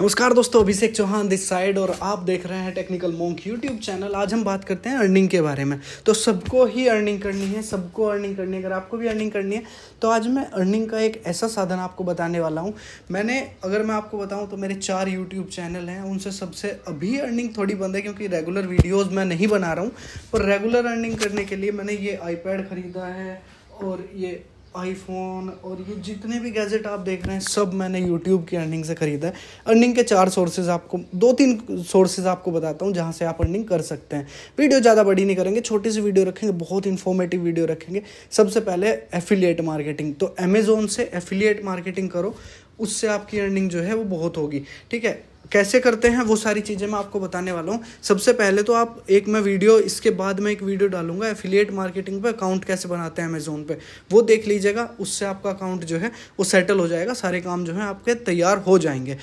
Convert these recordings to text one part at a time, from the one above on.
नमस्कार दोस्तों अभिषेक Chauhan this side और आप देख रहे हैं टेक्निकल मोंक यूट्यूब चैनल आज हम बात करते हैं अर्निंग के बारे में तो सबको ही अर्निंग करनी है सबको अर्निंग करनी है अगर आपको भी अर्निंग करनी है तो आज मैं अर्निंग का एक ऐसा साधन आपको बताने वाला हूँ मैंने अगर मैं आपको बताऊँ तो मेरे चार यूट्यूब चैनल हैं उनसे सबसे अभी अर्निंग थोड़ी बंद है क्योंकि रेगुलर वीडियोज़ मैं नहीं बना रहा हूँ पर रेगुलर अर्निंग करने के लिए मैंने ये आईपैड ख़रीदा है और ये आईफोन और ये जितने भी गैजेट आप देख रहे हैं सब मैंने यूट्यूब की अर्निंग से ख़रीदा है अर्निंग के चार सोर्सेज आपको दो तीन सोर्सेज आपको बताता हूँ जहाँ से आप अर्निंग कर सकते हैं वीडियो ज़्यादा बड़ी नहीं करेंगे छोटी सी वीडियो रखेंगे बहुत इन्फॉर्मेटिव वीडियो रखेंगे सबसे पहले एफिलिएट मार्केटिंग तो अमेज़ोन से एफिलिएट मार्केटिंग करो उससे आपकी अर्निंग जो है वो बहुत होगी ठीक है कैसे करते हैं वो सारी चीज़ें मैं आपको बताने वाला हूँ सबसे पहले तो आप एक मैं वीडियो इसके बाद मैं एक वीडियो डालूंगा एफिलिएट मार्केटिंग पे अकाउंट कैसे बनाते हैं अमेजोन पे वो देख लीजिएगा उससे आपका अकाउंट जो है वो सेटल हो जाएगा सारे काम जो है आपके तैयार हो जाएंगे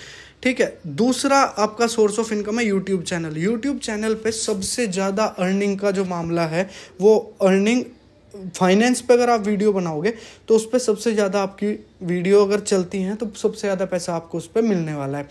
ठीक है दूसरा आपका सोर्स ऑफ इनकम है यूट्यूब चैनल यूट्यूब चैनल पे सबसे ज़्यादा अर्निंग का जो मामला है वो अर्निंग फाइनेंस पे अगर आप वीडियो बनाओगे तो उस पर सबसे ज़्यादा आपकी वीडियो अगर चलती हैं तो सबसे ज़्यादा पैसा आपको उस पर मिलने वाला है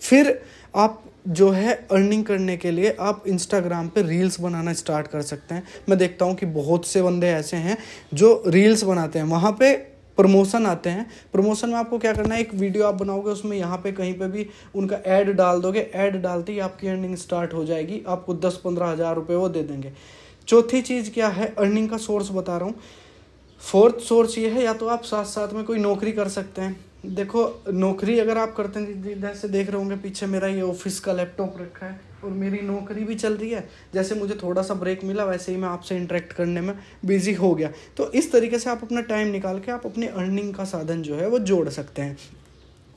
फिर आप जो है अर्निंग करने के लिए आप इंस्टाग्राम पे रील्स बनाना स्टार्ट कर सकते हैं मैं देखता हूँ कि बहुत से बंदे ऐसे हैं जो रील्स बनाते हैं वहाँ पे प्रमोशन आते हैं प्रमोशन में आपको क्या करना है एक वीडियो आप बनाओगे उसमें यहाँ पे कहीं पे भी उनका ऐड डाल दोगे ऐड डालते ही आपकी अर्निंग स्टार्ट हो जाएगी आपको दस पंद्रह हज़ार रुपये वो दे देंगे चौथी चीज़ क्या है अर्निंग का सोर्स बता रहा हूँ फोर्थ सोर्स ये है या तो आप साथ साथ में कोई नौकरी कर सकते हैं देखो नौकरी अगर आप करते हैं जैसे देख रहे होंगे पीछे मेरा ये ऑफिस का लैपटॉप रखा है और मेरी नौकरी भी चल रही है जैसे मुझे थोड़ा सा ब्रेक मिला वैसे ही मैं आपसे इंटरेक्ट करने में बिजी हो गया तो इस तरीके से आप अपना टाइम निकाल के आप अपने अर्निंग का साधन जो है वो जोड़ सकते हैं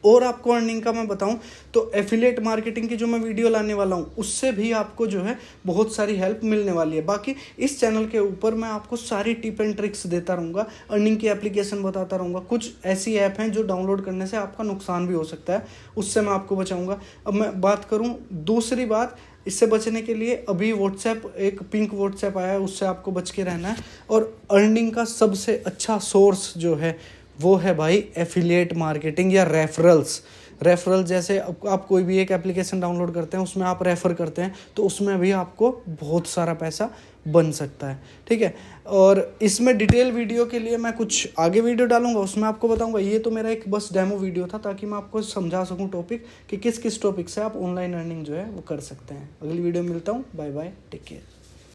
और आपको अर्निंग का मैं बताऊं तो एफिलेट मार्केटिंग की जो मैं वीडियो लाने वाला हूं उससे भी आपको जो है बहुत सारी हेल्प मिलने वाली है बाकी इस चैनल के ऊपर मैं आपको सारी टिप एंड ट्रिक्स देता रहूँगा अर्निंग की एप्लीकेशन बताता रहूँगा कुछ ऐसी ऐप हैं जो डाउनलोड करने से आपका नुकसान भी हो सकता है उससे मैं आपको बचाऊंगा अब मैं बात करूँ दूसरी बात इससे बचने के लिए अभी व्हाट्सएप एक पिंक व्हाट्सएप आया है उससे आपको बच के रहना है और अर्निंग का सबसे अच्छा सोर्स जो है वो है भाई एफिलिएट मार्केटिंग या रेफरल्स रेफरल जैसे आप, आप कोई भी एक एप्लीकेशन डाउनलोड करते हैं उसमें आप रेफ़र करते हैं तो उसमें भी आपको बहुत सारा पैसा बन सकता है ठीक है और इसमें डिटेल वीडियो के लिए मैं कुछ आगे वीडियो डालूंगा उसमें आपको बताऊंगा ये तो मेरा एक बस डेमो वीडियो था ताकि मैं आपको समझा सकूं टॉपिक कि किस किस टॉपिक से आप ऑनलाइन अर्निंग जो है वो कर सकते हैं अगली वीडियो में मिलता हूँ बाय बाय टेक केयर